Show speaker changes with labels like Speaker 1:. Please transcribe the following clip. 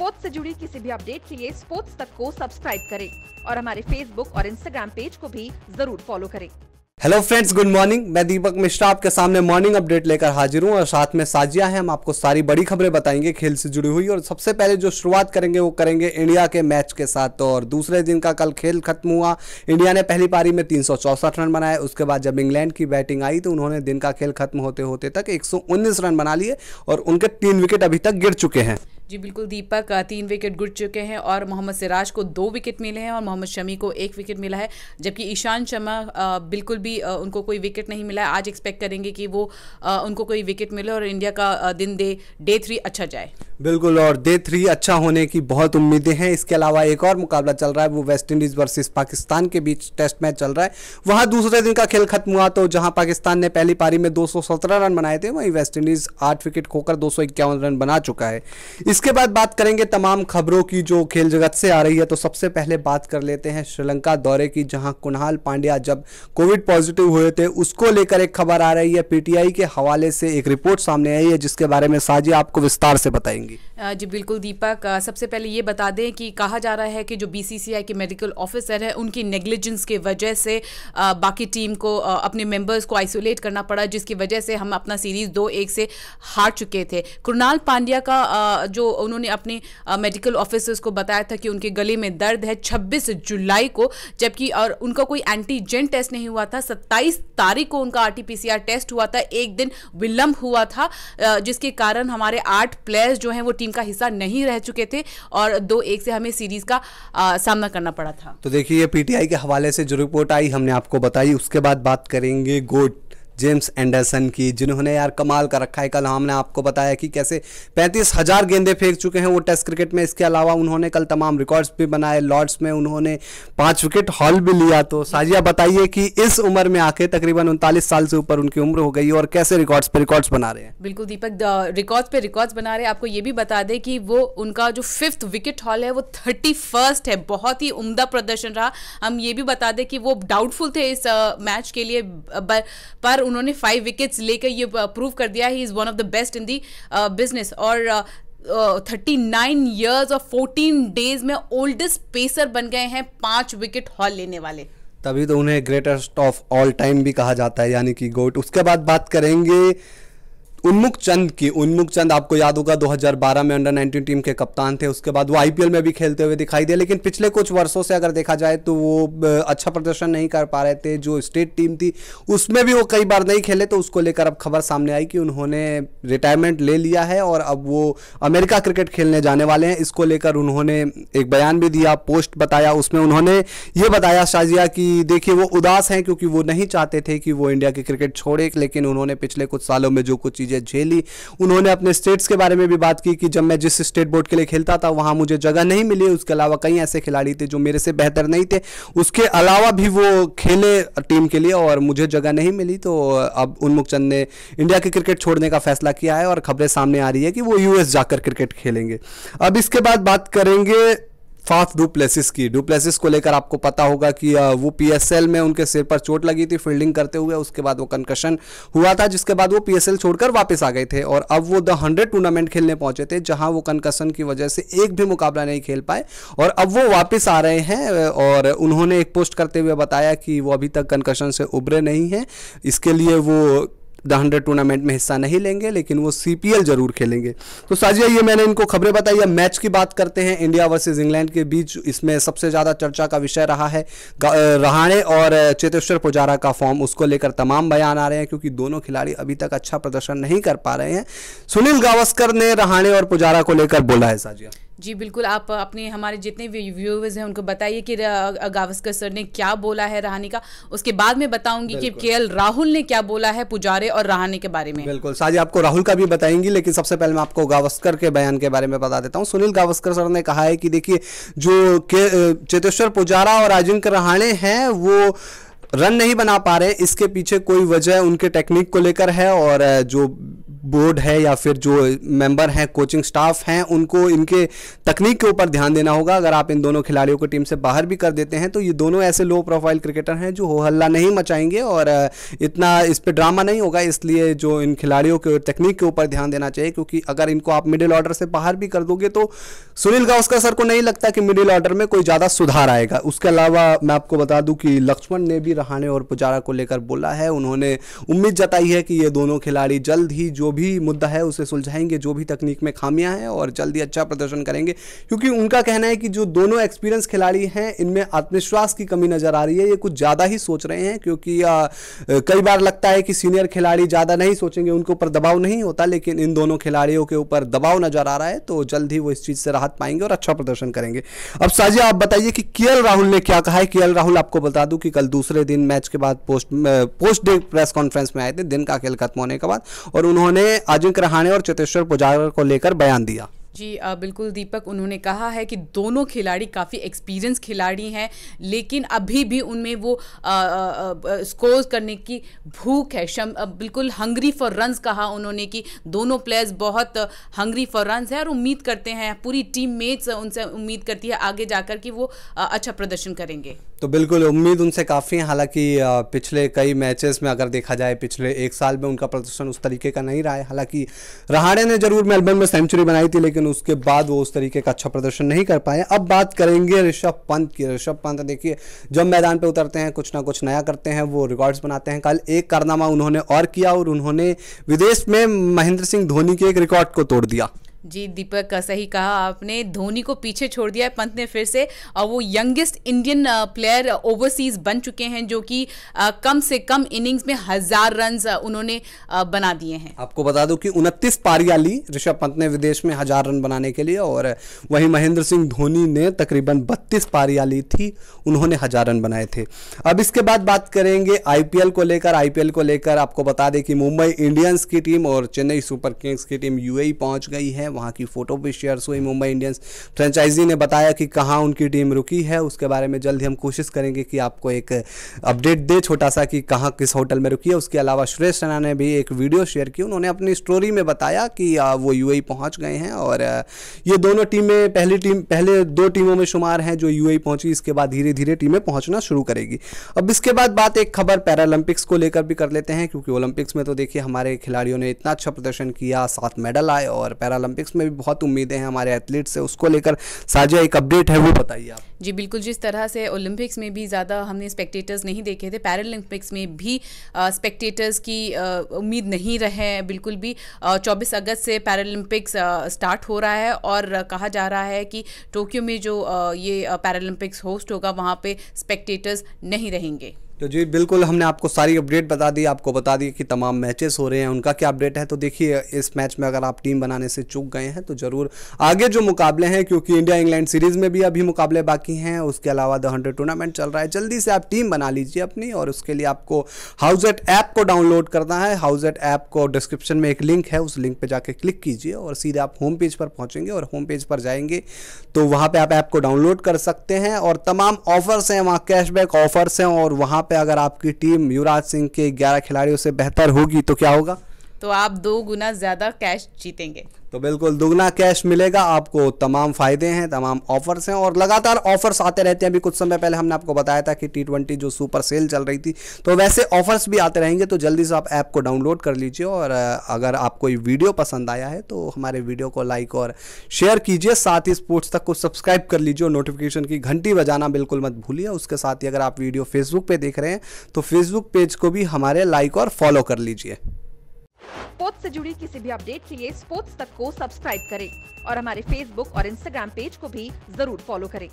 Speaker 1: sports से जुड़ी किसी भी अपडेट के लिए स्पोर्ट्स तक को सब्सक्राइब करें और हमारे फेसबुक और इंस्टाग्राम पेज को भी जरूर फॉलो करें
Speaker 2: हेलो फ्रेंड्स गुड मॉर्निंग मैं दीपक मिश्रा आपके सामने मॉर्निंग अपडेट लेकर हाजिर हूं और साथ में साजिया है हम आपको सारी बड़ी खबरें बताएंगे खेल से जुड़ी हुई और सबसे पहले जो शुरुआत करेंगे वो करेंगे इंडिया के मैच के साथ तो और दूसरे दिन का कल खेल खत्म हुआ इंडिया ने पहली पारी में तीन रन बनाए उसके बाद जब इंग्लैंड की बैटिंग आई तो उन्होंने दिन का खेल खत्म होते होते तक एक रन बना लिए और उनके तीन विकेट अभी तक गिर चुके हैं
Speaker 1: जी बिल्कुल दीपक तीन विकेट गुट चुके हैं और मोहम्मद सिराज को दो विकेट मिले हैं और मोहम्मद शमी को एक विकेट मिला है जबकि ईशान शर्मा बिल्कुल भी उनको कोई विकेट नहीं मिला है आज एक्सपेक्ट करेंगे कि वो उनको कोई विकेट मिले और इंडिया का दिन दे डे थ्री अच्छा जाए
Speaker 2: बिल्कुल और डे थ्री अच्छा होने की बहुत उम्मीदें हैं इसके अलावा एक और मुकाबला चल रहा है वो वेस्ट इंडीज़ वर्सेस पाकिस्तान के बीच टेस्ट मैच चल रहा है वहाँ दूसरे दिन का खेल खत्म हुआ तो जहाँ पाकिस्तान ने पहली पारी में 217 रन बनाए थे वहीं वेस्ट इंडीज़ आठ विकेट खोकर दो रन बना चुका है इसके बाद बात करेंगे तमाम खबरों की जो खेल जगत से आ रही है तो सबसे पहले बात कर लेते हैं श्रीलंका दौरे की जहाँ कुणाल पांड्या जब कोविड पॉजिटिव हुए थे उसको लेकर एक खबर आ रही है पीटीआई के हवाले से एक रिपोर्ट सामने आई है जिसके बारे में साजी आपको विस्तार से बताएंगे
Speaker 1: जाएंगी जी बिल्कुल दीपक सबसे पहले ये बता दें कि कहा जा रहा है कि जो बीसीसीआई के मेडिकल ऑफिसर हैं उनकी नेग्लिजेंस की वजह से बाकी टीम को अपने मेंबर्स को आइसोलेट करना पड़ा जिसकी वजह से हम अपना सीरीज दो एक से हार चुके थे कृणाल पांड्या का जो उन्होंने अपने मेडिकल ऑफिसर्स को बताया था कि उनके गले में दर्द है छब्बीस जुलाई को जबकि और उनका कोई एंटीजन टेस्ट नहीं हुआ था सत्ताईस तारीख को उनका आर टेस्ट हुआ था एक दिन विलंब हुआ था जिसके कारण हमारे आठ प्लेयर्स जो है हैं वो टीम का हिस्सा नहीं रह चुके थे और दो एक से हमें सीरीज का आ, सामना करना पड़ा था
Speaker 2: तो देखिए ये पीटीआई के हवाले से जो रिपोर्ट आई हमने आपको बताई उसके बाद बात करेंगे गोट जेम्स एंडरसन की जिन्होंने यार कमाल कर रखा है कल हमने आपको बताया कि कैसे पैंतीस हज़ार गेंदे फेंक चुके हैं वो टेस्ट क्रिकेट में इसके अलावा उन्होंने कल तमाम रिकॉर्ड्स भी बनाए लॉर्ड्स में उन्होंने पाँच विकेट हॉल भी लिया तो साजिया बताइए कि इस उम्र में आके तकरीबन उनतालीस साल से ऊपर उनकी उम्र हो गई और कैसे रिकॉर्ड्स पे रिकॉर्ड्स बना रहे हैं
Speaker 1: बिल्कुल दीपक रिकॉर्ड्स पे रिकॉर्ड्स बना रहे हैं आपको ये भी बता दें कि वो उनका जो फिफ्थ विकेट हॉल है वो थर्टी फर्स्ट है बहुत ही उम्दा प्रदर्शन रहा हम ये भी बता दें कि वो डाउटफुल थे इस मैच के लिए पर उन्होंने फाइव विकेट्स लेकर ये प्रूव कर दिया he is one of the best in the business और थर्टी नाइन ईयर्स और फोर्टीन डेज में ओल्डेस्ट पेसर बन गए हैं पांच विकेट हॉल लेने वाले
Speaker 2: तभी तो उन्हें ग्रेटेस्ट ऑफ ऑल टाइम भी कहा जाता है यानी कि गोट उसके बाद बात करेंगे उन्मुख चंद की उन्मुख चंद आपको याद होगा 2012 में अंडर 19 टीम के कप्तान थे उसके बाद वो आईपीएल में भी खेलते हुए दिखाई दिए लेकिन पिछले कुछ वर्षों से अगर देखा जाए तो वो अच्छा प्रदर्शन नहीं कर पा रहे थे जो स्टेट टीम थी उसमें भी वो कई बार नहीं खेले तो उसको लेकर अब खबर सामने आई कि उन्होंने रिटायरमेंट ले लिया है और अब वो अमेरिका क्रिकेट खेलने जाने वाले हैं इसको लेकर उन्होंने एक बयान भी दिया पोस्ट बताया उसमें उन्होंने ये बताया शाजिया कि देखिए वो उदास हैं क्योंकि वो नहीं चाहते थे कि वो इंडिया की क्रिकेट छोड़े लेकिन उन्होंने पिछले कुछ सालों में जो कुछ चीज़ चीज़ें झेली उन्होंने अपने स्टेट्स के बारे में भी बात की कि जब मैं जिस स्टेट बोर्ड के लिए खेलता था वहाँ मुझे जगह नहीं मिली उसके अलावा कई ऐसे खिलाड़ी थे जो मेरे से बेहतर नहीं थे उसके अलावा भी वो खेले टीम के लिए और मुझे जगह नहीं मिली तो अब उन्मुख चंद ने इंडिया के क्रिकेट छोड़ने का फैसला किया है और खबरें सामने आ रही है कि वो यूएस जाकर क्रिकेट खेलेंगे अब इसके बाद बात करेंगे फाफ डुप्लेसिस की डुप्लेसिस को लेकर आपको पता होगा कि वो पीएसएल में उनके सिर पर चोट लगी थी फील्डिंग करते हुए उसके बाद वो कंकशन हुआ था जिसके बाद वो पीएसएल छोड़कर वापस आ गए थे और अब वो द हंड्रेड टूर्नामेंट खेलने पहुंचे थे जहां वो कंकशन की वजह से एक भी मुकाबला नहीं खेल पाए और अब वो वापस आ रहे हैं और उन्होंने एक पोस्ट करते हुए बताया कि वो अभी तक कंकशन से उभरे नहीं हैं इसके लिए वो द हंड्रेड टूर्नामेंट में हिस्सा नहीं लेंगे लेकिन वो सी जरूर खेलेंगे तो साजिया ये मैंने इनको खबरें बताई अब मैच की बात करते हैं इंडिया वर्सेज इंग्लैंड के बीच इसमें सबसे ज़्यादा चर्चा का विषय रहा है रहाणे और चेतेश्वर पुजारा का फॉर्म उसको लेकर तमाम बयान आ रहे हैं क्योंकि दोनों खिलाड़ी अभी तक अच्छा प्रदर्शन नहीं कर पा रहे हैं सुनील गावस्कर ने रहाणे और पुजारा को लेकर बोला है साजिया
Speaker 1: जी बिल्कुल आप अपने हमारे जितने व्यूवर्स हैं उनको बताइए कि गावस्कर सर ने क्या बोला है रहानी का उसके बाद में बताऊंगी कि के एल राहुल ने क्या बोला है पुजारे और रहाने के बारे में बिल्कुल
Speaker 2: साजी आपको राहुल का भी बताएंगी लेकिन सबसे पहले मैं आपको गावस्कर के बयान के बारे में बता देता हूँ सुनील गावस्कर सर ने कहा है कि देखिए जो चेतेश्वर पुजारा और अजिंक रहाणे हैं वो रन नहीं बना पा रहे इसके पीछे कोई वजह उनके टेक्निक को लेकर है और जो बोर्ड है या फिर जो मेंबर हैं कोचिंग स्टाफ हैं उनको इनके तकनीक के ऊपर ध्यान देना होगा अगर आप इन दोनों खिलाड़ियों को टीम से बाहर भी कर देते हैं तो ये दोनों ऐसे लो प्रोफाइल क्रिकेटर हैं जो हो हल्ला नहीं मचाएंगे और इतना इस पर ड्रामा नहीं होगा इसलिए जो इन खिलाड़ियों के तकनीक के ऊपर ध्यान देना चाहिए क्योंकि अगर इनको आप मिडिल ऑर्डर से बाहर भी कर दोगे तो सुनील गावस्कर सर को नहीं लगता कि मिडिल ऑर्डर में कोई ज़्यादा सुधार आएगा उसके अलावा मैं आपको बता दूँ कि लक्ष्मण ने भी रहाने और पुजारा को लेकर बोला है उन्होंने उम्मीद जताई है कि ये दोनों खिलाड़ी जल्द ही जो भी मुद्दा है उसे सुलझाएंगे जो भी तकनीक में खामियां हैं और जल्दी अच्छा प्रदर्शन करेंगे क्योंकि उनका कहना है कि जो दोनों एक्सपीरियंस खिलाड़ी हैं इनमें आत्मविश्वास की कमी नज़र आ रही है ये कुछ ज़्यादा ही सोच रहे हैं क्योंकि आ, कई बार लगता है कि सीनियर खिलाड़ी ज़्यादा नहीं सोचेंगे उनके ऊपर दबाव नहीं होता लेकिन इन दोनों खिलाड़ियों के ऊपर दबाव नज़र आ रहा है तो जल्द ही वो इस चीज़ से राहत पाएंगे और अच्छा प्रदर्शन करेंगे अब साजिया आप बताइए कि के राहुल ने क्या कहा है के राहुल आपको बता दूं कि कल दूसरे दिन मैच के बाद post post day press conference में आए थे दिन का खेल खत्म होने के बाद और उन्होंने ने अर्जुन करहाने और चेतेश्वर पुजारा को लेकर बयान दिया
Speaker 1: जी आ, बिल्कुल दीपक उन्होंने कहा है कि दोनों खिलाड़ी काफ़ी एक्सपीरियंस खिलाड़ी हैं लेकिन अभी भी उनमें वो स्कोर करने की भूख है शम, आ, बिल्कुल हंगरी फॉर रन्स कहा उन्होंने कि दोनों प्लेयर्स बहुत हंगरी फॉर रन्स है और उम्मीद करते हैं पूरी टीम मेट्स उनसे उम्मीद करती है आगे जाकर कि वो आ, अच्छा प्रदर्शन करेंगे
Speaker 2: तो बिल्कुल उम्मीद उनसे काफ़ी है हालांकि पिछले कई मैचेस में अगर देखा जाए पिछले एक साल में उनका प्रदर्शन उस तरीके का नहीं रहा है हालांकि रहाड़े ने जरूर मेलबर्न में सेंचुरी बनाई थी लेकिन लेकिन उसके बाद वो उस तरीके का अच्छा प्रदर्शन नहीं कर पाए अब बात करेंगे ऋषभ पंत की ऋषभ पंत देखिए जब मैदान पर उतरते हैं कुछ ना कुछ नया करते हैं वो रिकॉर्ड्स बनाते हैं कल एक कारनामा उन्होंने और किया और उन्होंने विदेश में महेंद्र सिंह धोनी के एक रिकॉर्ड को तोड़ दिया
Speaker 1: जी दीपक का सही कहा आपने धोनी को पीछे छोड़ दिया है पंत ने फिर से और वो यंगेस्ट इंडियन प्लेयर ओवरसीज बन चुके हैं जो कि कम से कम इनिंग्स में हजार रन उन्होंने बना दिए हैं
Speaker 2: आपको बता दूं कि उनतीस पारियाली ऋषभ पंत ने विदेश में हजार रन बनाने के लिए और वहीं महेंद्र सिंह धोनी ने तकरीबन बत्तीस पारियाली थी उन्होंने हजार रन बनाए थे अब इसके बाद बात करेंगे आईपीएल को लेकर आईपीएल को लेकर आपको बता दें कि मुंबई इंडियंस की टीम और चेन्नई सुपर किंग्स की टीम यूएई पहुंच गई है वहाँ की फ़ोटो भी शेयर्स हुई मुंबई इंडियंस फ्रेंचाइजी ने बताया कि कहाँ उनकी टीम रुकी है उसके बारे में जल्द ही हम कोशिश करेंगे कि आपको एक अपडेट दे छोटा सा कि कहाँ किस होटल में रुकी है उसके अलावा सुरेश रैना ने भी एक वीडियो शेयर की उन्होंने अपनी स्टोरी में बताया कि वो यू पहुँच गए हैं और ये दोनों टीमें पहली टीम पहले दो टीमों में शुमार हैं जो यू पहुंची इसके बाद धीरे धीरे टीमें पहुंचना शुरू करेगी अब इसके बाद बात एक खबर पैरालंपिक्स को लेकर भी कर लेते हैं क्योंकि ओलंपिक्स में तो देखिए हमारे खिलाड़ियों ने इतना अच्छा प्रदर्शन किया सात मेडल आए और पैरालंपिक ओलंपिक्स में भी बहुत उम्मीदें हैं हमारे एथलीट से उसको लेकर साझा एक अपडेट है वो बताइए आप
Speaker 1: जी बिल्कुल जिस तरह से ओलंपिक्स में भी ज़्यादा हमने स्पेक्टेटर्स नहीं देखे थे पैरालंपिक्स में भी स्पेक्टेटर्स की उम्मीद नहीं रहे बिल्कुल भी चौबीस अगस्त से पैरालंपिक्स स्टार्ट हो रहा है और कहा जा रहा है कि टोक्यो में जो ये पैरालंपिक्स होस्ट होगा वहाँ पे स्पेक्टेटर्स नहीं रहेंगे
Speaker 2: तो जी बिल्कुल हमने आपको सारी अपडेट बता दी आपको बता दी कि तमाम मैचेस हो रहे हैं उनका क्या अपडेट है तो देखिए इस मैच में अगर आप टीम बनाने से चूक गए हैं तो ज़रूर आगे जो मुकाबले हैं क्योंकि इंडिया इंग्लैंड सीरीज़ में भी अभी मुकाबले बाकी हैं उसके अलावा द हंड्रेड टूर्नामेंट चल रहा है जल्दी से आप टीम बना लीजिए अपनी और उसके लिए आपको हाउजेट ऐप को डाउनलोड करना है हाउजेट ऐप को डिस्क्रिप्शन में एक लिंक है उस लिंक पर जाकर क्लिक कीजिए और सीधे आप होम पेज पर पहुँचेंगे और होम पेज पर जाएंगे तो वहाँ पर आप ऐप को डाउनलोड कर सकते हैं और तमाम ऑफर्स हैं वहाँ कैशबैक ऑफर्स हैं और वहाँ पे अगर आपकी टीम युवराज सिंह के ग्यारह खिलाड़ियों से बेहतर होगी तो क्या होगा
Speaker 1: तो आप दो गुना ज़्यादा कैश जीतेंगे
Speaker 2: तो बिल्कुल दुगना कैश मिलेगा आपको तमाम फ़ायदे हैं तमाम ऑफर्स हैं और लगातार ऑफर्स आते रहते हैं अभी कुछ समय पहले हमने आपको बताया था कि टी ट्वेंटी जो सुपर सेल चल रही थी तो वैसे ऑफर्स भी आते रहेंगे तो जल्दी से आप ऐप को डाउनलोड कर लीजिए और अगर आपको ये वीडियो पसंद आया है तो हमारे वीडियो को लाइक और शेयर कीजिए साथ ही स्पोर्ट्स तक को सब्सक्राइब कर लीजिए और नोटिफिकेशन की घंटी बजाना बिल्कुल मत भूलिए उसके साथ ही अगर आप वीडियो फेसबुक पर देख रहे हैं तो फेसबुक पेज को भी हमारे लाइक और फॉलो कर लीजिए
Speaker 1: स्पोर्ट्स से जुड़ी किसी भी अपडेट के लिए स्पोर्ट्स तक को सब्सक्राइब करें और हमारे फेसबुक और इंस्टाग्राम पेज को भी जरूर फॉलो करें